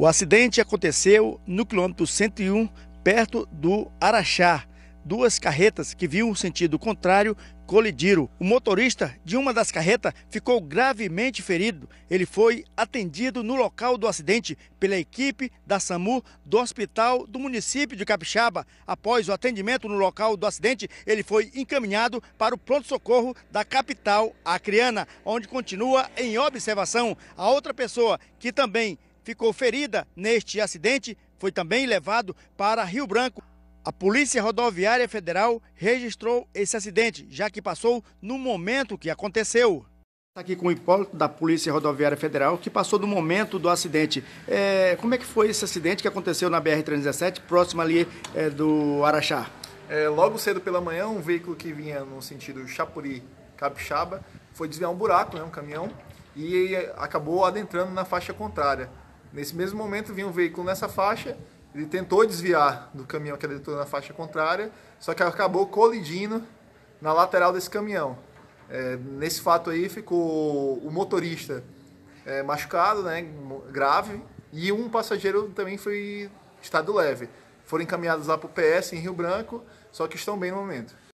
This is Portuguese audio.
O acidente aconteceu no quilômetro 101, perto do Araxá. Duas carretas que viam o sentido contrário colidiram. O motorista de uma das carretas ficou gravemente ferido. Ele foi atendido no local do acidente pela equipe da SAMU do hospital do município de Capixaba. Após o atendimento no local do acidente, ele foi encaminhado para o pronto-socorro da capital acriana, onde continua em observação. A outra pessoa que também ficou ferida neste acidente, foi também levado para Rio Branco. A Polícia Rodoviária Federal registrou esse acidente, já que passou no momento que aconteceu. Está aqui com o Hipólito da Polícia Rodoviária Federal, que passou no momento do acidente. É, como é que foi esse acidente que aconteceu na BR-317, próximo ali é, do Araxá? É, logo cedo pela manhã, um veículo que vinha no sentido Chapuri-Capixaba foi desviar um buraco, né, um caminhão, e acabou adentrando na faixa contrária. Nesse mesmo momento vinha um veículo nessa faixa, ele tentou desviar do caminhão que ele na faixa contrária, só que acabou colidindo na lateral desse caminhão. É, nesse fato aí ficou o motorista é, machucado, né, grave, e um passageiro também foi estado leve. Foram encaminhados lá para o PS em Rio Branco, só que estão bem no momento.